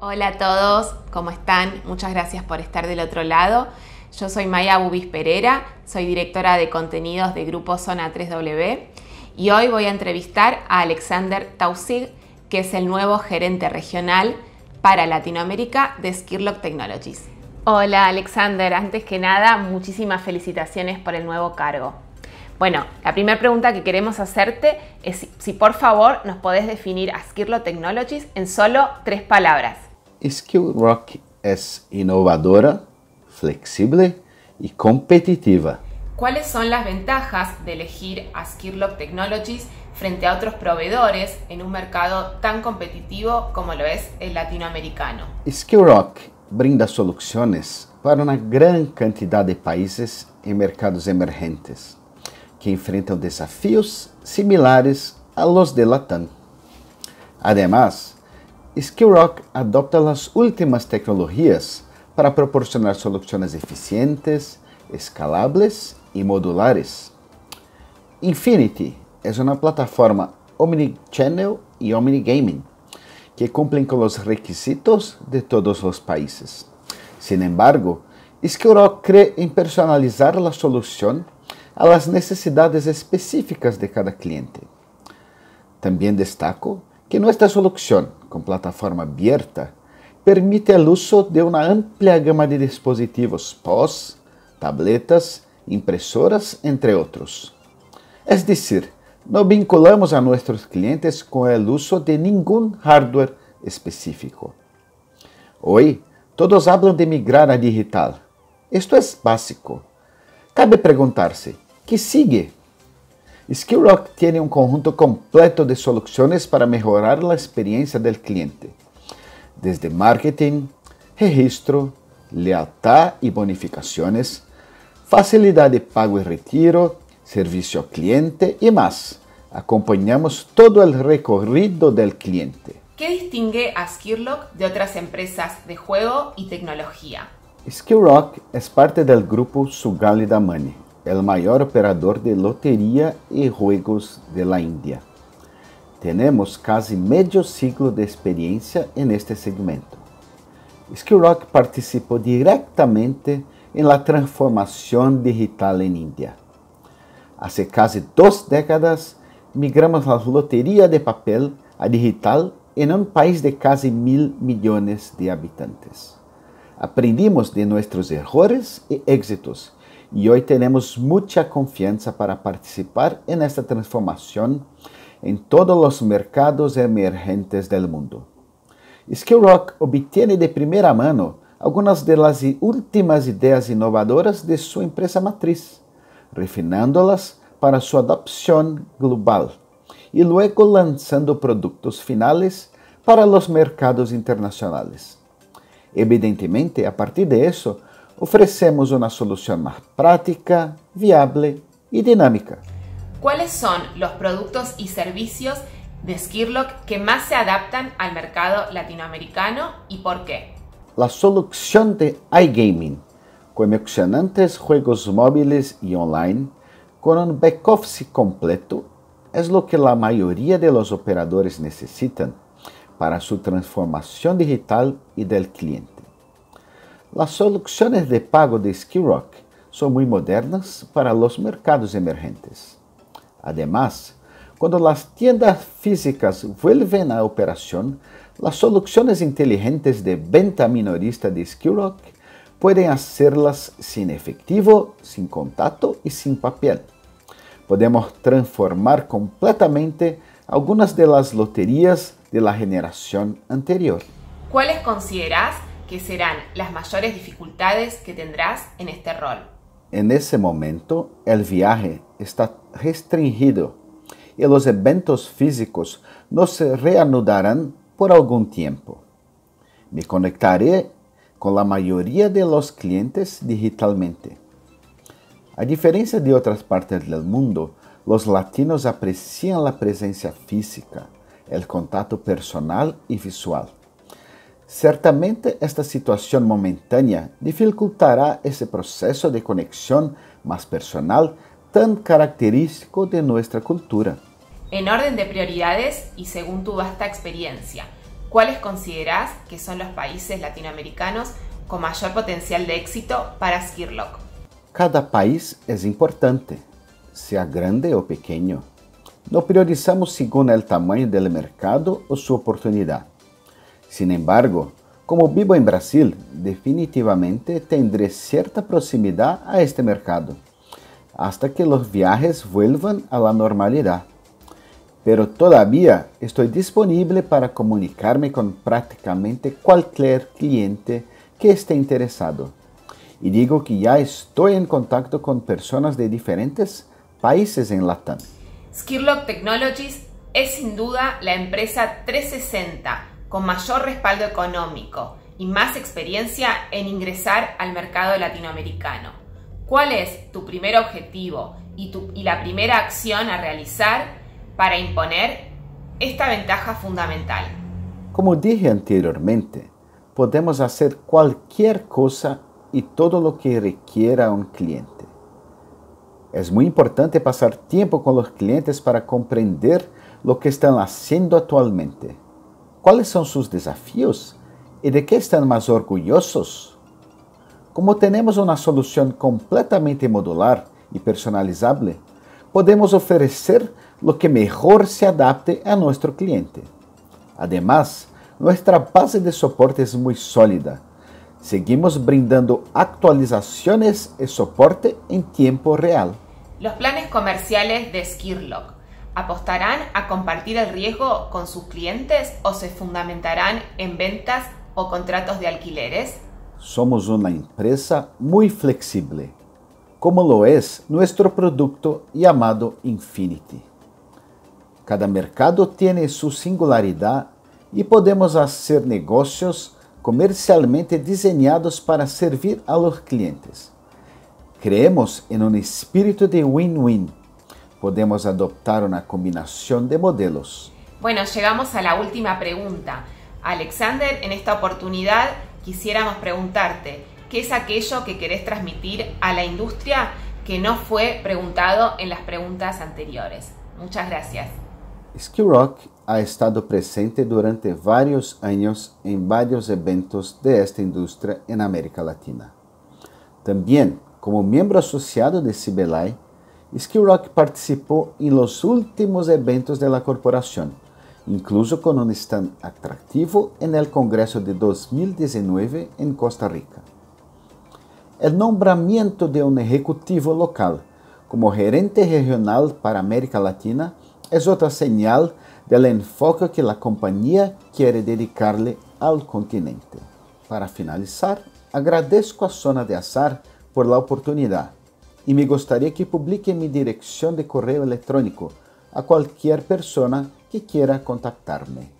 Hola a todos, ¿cómo están? Muchas gracias por estar del otro lado. Yo soy Maya Bubis Pereira, soy directora de contenidos de Grupo Zona 3W y hoy voy a entrevistar a Alexander Tausig, que es el nuevo gerente regional para Latinoamérica de Skirlock Technologies. Hola Alexander, antes que nada, muchísimas felicitaciones por el nuevo cargo. Bueno, la primera pregunta que queremos hacerte es si, por favor nos podés definir Askirlo Technologies en solo tres palabras. Skill es innovadora, flexible y competitiva. ¿Cuáles son las ventajas de elegir Skirlock Technologies frente a otros proveedores en un mercado tan competitivo como lo es el latinoamericano? Rock brinda soluções para uma grande quantidade de países e mercados emergentes que enfrentam desafios similares a los de Latam. Además, Skillrock adopta as últimas tecnologias para proporcionar soluções eficientes, escaláveis e modulares. Infinity é uma plataforma omnichannel e omnigaming que cumplen con los requisitos de todos los países. Sin embargo, Escuro cree en personalizar la solución a las necesidades específicas de cada cliente. También destaco que nuestra solución con plataforma abierta permite el uso de una amplia gama de dispositivos POS, tabletas, impresoras, entre otros. Es decir, no vinculamos a nuestros clientes con el uso de ningún hardware específico. Hoy, todos hablan de migrar a digital. Esto es básico. Cabe preguntarse, ¿qué sigue? SkillRock tiene un conjunto completo de soluciones para mejorar la experiencia del cliente, desde marketing, registro, lealtad y bonificaciones, facilidad de pago y retiro, servicio al cliente y más. Acompañamos todo el recorrido del cliente. ¿Qué distingue a Skirlock de otras empresas de juego y tecnología? Skillrock es parte del grupo Sugali Damani, el mayor operador de lotería y juegos de la India. Tenemos casi medio siglo de experiencia en este segmento. Skillrock participó directamente en la transformación digital en India. Hace quase duas décadas migramos a loteria de papel a digital em um país de quase mil milhões de habitantes. Aprendimos de nossos erros e éxitos e hoje temos muita confiança para participar en esta em todos os mercados emergentes do mundo. Skill Rock de primeira mão algumas das últimas ideias inovadoras de sua empresa matriz. refinándolas para su adopción global y luego lanzando productos finales para los mercados internacionales. Evidentemente, a partir de eso, ofrecemos una solución más práctica, viable y dinámica. ¿Cuáles son los productos y servicios de Skirlock que más se adaptan al mercado latinoamericano y por qué? La solución de iGaming coleccionantes juegos móviles y online con un back-office completo es lo que la mayoría de los operadores necesitan para su transformación digital y del cliente. Las soluciones de pago de Skillrock son muy modernas para los mercados emergentes. Además, cuando las tiendas físicas vuelven a operación, las soluciones inteligentes de venta minorista de Skillrock pueden hacerlas sin efectivo, sin contacto y sin papel. Podemos transformar completamente algunas de las loterías de la generación anterior. ¿Cuáles consideras que serán las mayores dificultades que tendrás en este rol? En ese momento, el viaje está restringido y los eventos físicos no se reanudarán por algún tiempo. Me conectaré con la mayoría de los clientes digitalmente. A diferencia de otras partes del mundo, los latinos aprecian la presencia física, el contacto personal y visual. Ciertamente esta situación momentánea dificultará ese proceso de conexión más personal tan característico de nuestra cultura. En orden de prioridades y según tu vasta experiencia, ¿cuáles consideras que son los países latinoamericanos con mayor potencial de éxito para Skirlock? Cada país es importante, sea grande o pequeño. No priorizamos según el tamaño del mercado o su oportunidad. Sin embargo, como vivo en Brasil, definitivamente tendré cierta proximidad a este mercado, hasta que los viajes vuelvan a la normalidad pero todavía estoy disponible para comunicarme con prácticamente cualquier cliente que esté interesado. Y digo que ya estoy en contacto con personas de diferentes países en Latam. Skirlock Technologies es sin duda la empresa 360 con mayor respaldo económico y más experiencia en ingresar al mercado latinoamericano. ¿Cuál es tu primer objetivo y, y la primera acción a realizar para imponer esta ventaja fundamental. Como dije anteriormente, podemos hacer cualquier cosa y todo lo que requiera un cliente. Es muy importante pasar tiempo con los clientes para comprender lo que están haciendo actualmente, cuáles son sus desafíos y de qué están más orgullosos. Como tenemos una solución completamente modular y personalizable, podemos ofrecer lo que mejor se adapte a nuestro cliente. Además, nuestra base de soporte es muy sólida. Seguimos brindando actualizaciones y soporte en tiempo real. Los planes comerciales de Skirlock apostarán a compartir el riesgo con sus clientes o se fundamentarán en ventas o contratos de alquileres? Somos una empresa muy flexible, como lo es nuestro producto llamado Infinity. Cada mercado tiene su singularidad y podemos hacer negocios comercialmente diseñados para servir a los clientes. Creemos en un espíritu de win-win. Podemos adoptar una combinación de modelos. Bueno, llegamos a la última pregunta. Alexander, en esta oportunidad quisiéramos preguntarte, ¿qué es aquello que querés transmitir a la industria que no fue preguntado en las preguntas anteriores? Muchas gracias. Skill ha estado presente durante varios años en varios eventos de esta industria en América Latina. También, como miembro asociado de Cibelai, Skill participó en los últimos eventos de la corporación, incluso con un stand atractivo en el Congreso de 2019 en Costa Rica. El nombramiento de un ejecutivo local como gerente regional para América Latina es otra señal del enfoque que la compañía quiere dedicarle al continente. Para finalizar, agradezco a Zona de Azar por la oportunidad y me gustaría que publique mi dirección de correo electrónico a cualquier persona que quiera contactarme.